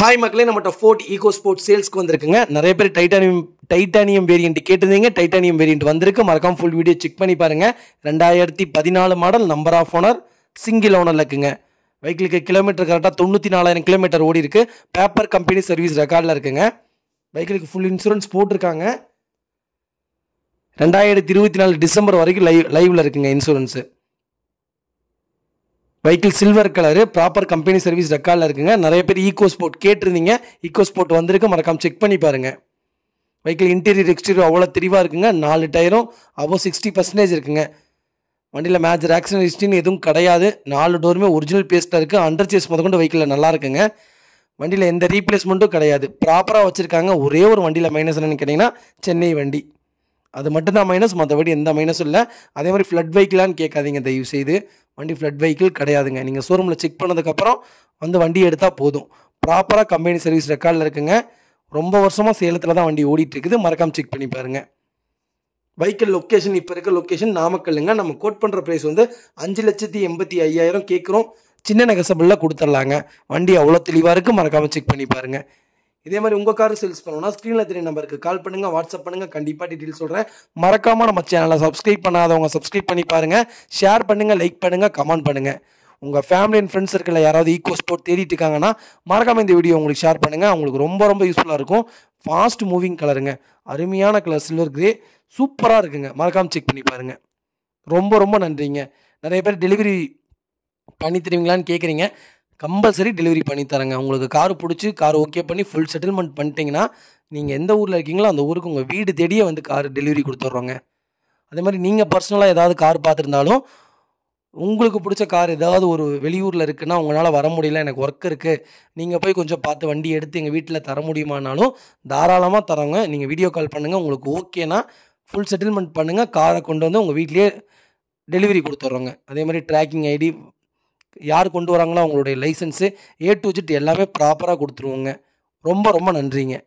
hi மக்களே நம்மகிட்ட fort ego sport சேல்ஸ்க்கு வந்திருக்குங்க நிறைய பேர் டைட்டானியம் டைட்டானியம் வேரியண்ட் கேட்டிருந்தீங்க டைட்டானியம் வேரியண்ட் வந்திருக்கு மறக்காம ஃபுல் வீடியோ செக் பண்ணி பாருங்கள் ரெண்டாயிரத்தி பதினாலு model number of owner single ஓனரில் இருக்குங்க வெஹிக்கிளுக்கு கிலோமீட்டர் கரெக்டாக தொண்ணூற்றி நாலாயிரம் கிலோமீட்டர் ஓடி இருக்கு பேப்பர் கம்பெனி சர்வீஸ் ரெக்கார்டில் இருக்குங்க வெஹிக்கிளுக்கு ஃபுல் இன்சூரன்ஸ் போட்டிருக்காங்க ரெண்டாயிரத்தி இருபத்தி நாலு டிசம்பர் வரைக்கும் லைவ் லைவில் இருக்குங்க insurance vehicle silver colour proper company service ரெக்கார்டில் இருக்குங்க நிறைய பேர் ஈகோ ஸ்போர்ட் கேட்டிருந்தீங்க ஈகோ ஸ்போர்ட் வந்திருக்கு மறக்காம செக் பண்ணி பாருங்கள் வெஹிக்கிள் இன்டீரியர் எக்ஸ்டீரியர் அவ்வளோ தெரிவாக இருக்குங்க நாலு டயரும் அவ்வளோ சிக்ஸ்டி பர்சன்டேஜ் இருக்குங்க வண்டியில் மேஜர் ஆக்சிடன் ஹிஸ்ட்ரின்னு எதுவும் கிடையாது நாலு டோருமே ஒரிஜினல் பேஸ்ட்டாக இருக்குது அண்டர் சேஸ் முதற்கொண்டு வெஹிக்கிளில் நல்லா இருக்குங்க வண்டியில் எந்த ரீப்ளேஸ்மெண்ட்டும் கிடையாது ப்ராப்பராக வச்சுருக்காங்க ஒரே ஒரு வண்டியில் மைனஸ் என்னென்னு கேட்டிங்கன்னா சென்னை வண்டி அது மட்டும்தான் மைனஸ் மற்றபடி எந்த மைனஸும் இல்லை அதே மாதிரி ஃப்ளட் வெஹிக்கிளான்னு கேட்காதீங்க தயவு செய்து வண்டி ஃப்ளட் வெஹிக்கிள் கிடையாதுங்க நீங்கள் ஷோரூமில் செக் பண்ணதுக்கப்புறம் வந்து வண்டி எடுத்தால் போதும் ப்ராப்பராக கம்பெனி சர்வீஸ் ரெக்கார்டில் இருக்குங்க ரொம்ப வருஷமாக சேலத்தில் தான் வண்டி ஓடிட்டுருக்குது மறக்காமல் செக் பண்ணி பாருங்கள் வெஹிக்கிள் லொக்கேஷன் இப்போ இருக்க லொக்கேஷன் நாமக்கல்லுங்க நம்ம கோட் பண்ணுற ப்ரைஸ் வந்து அஞ்சு லட்சத்தி எண்பத்தி ஐயாயிரம் கேட்குறோம் சின்ன நெகசபிளில் கொடுத்துட்லாங்க வண்டி அவ்வளோ தெளிவாக இருக்குது மறக்காமல் செக் பண்ணி பாருங்கள் இதே மாதிரி உங்கள் காரு சேல்ஸ் பண்ணணும்னா ஸ்க்ரீனில் தெரிய நம்பருக்கு கால் பண்ணுங்கள் வாட்ஸ்அப் பண்ணுங்கள் கண்டிப்பாக டீட்டெயில் சொல்கிறேன் மறக்காமல் நம்ம சேனலை சப்ஸ்கிரைப் பண்ணாதவங்க சப்ஸ்கிரைப் பண்ணி பாருங்கள் ஷேர் பண்ணுங்கள் லைக் பண்ணுங்கள் கமெண்ட் பண்ணுங்கள் உங்கள் ஃபேமிலி அண்ட் ஃப்ரெண்ட்ஸ் இருக்கிற யாராவது ஈகோ ஸ்போர்ட் தேடிட்டு இருக்காங்கன்னா மறக்காமல் இந்த வீடியோ உங்களுக்கு ஷேர் பண்ணுங்கள் அவங்களுக்கு ரொம்ப ரொம்ப யூஸ்ஃபுல்லாக இருக்கும் ஃபாஸ்ட் மூவிங் கலருங்க அருமையான கலர் சில்வர் கிரே சூப்பராக இருக்குங்க மறக்காமல் செக் பண்ணி பாருங்கள் ரொம்ப ரொம்ப நன்றிங்க நிறைய பேர் டெலிவரி பண்ணி தருவீங்களான்னு கேட்குறீங்க கம்பல்சரி டெலிவரி பண்ணி தரேங்க உங்களுக்கு கார் பிடிச்சி கார் ஓகே பண்ணி ஃபுல் செட்டில்மெண்ட் பண்ணிட்டீங்கன்னா நீங்கள் எந்த ஊரில் இருக்கீங்களோ அந்த ஊருக்கு உங்கள் வீடு தேடியே வந்து கார் டெலிவரி கொடுத்துட்றோங்க அதே மாதிரி நீங்கள் பர்சனலாக ஏதாவது கார் பார்த்துருந்தாலும் உங்களுக்கு பிடிச்ச கார் ஏதாவது ஒரு வெளியூரில் இருக்குன்னா உங்களால் வர முடியல எனக்கு ஒர்க் இருக்குது நீங்கள் போய் கொஞ்சம் பார்த்து வண்டி எடுத்து எங்கள் வீட்டில் தர முடியுமானாலும் தாராளமாக தரோங்க நீங்கள் வீடியோ கால் பண்ணுங்கள் உங்களுக்கு ஓகேனா ஃபுல் செட்டில்மெண்ட் பண்ணுங்கள் காரை கொண்டு வந்து உங்கள் வீட்லேயே டெலிவரி கொடுத்துட்றோங்க அதே மாதிரி ட்ராக்கிங் ஐடி யார் கொண்டு வராங்களோ அவங்களுடைய லைசன்ஸு ஏ டு ஜெட் எல்லாமே ப்ராப்பராக கொடுத்துருவோங்க ரொம்ப ரொம்ப நன்றிங்க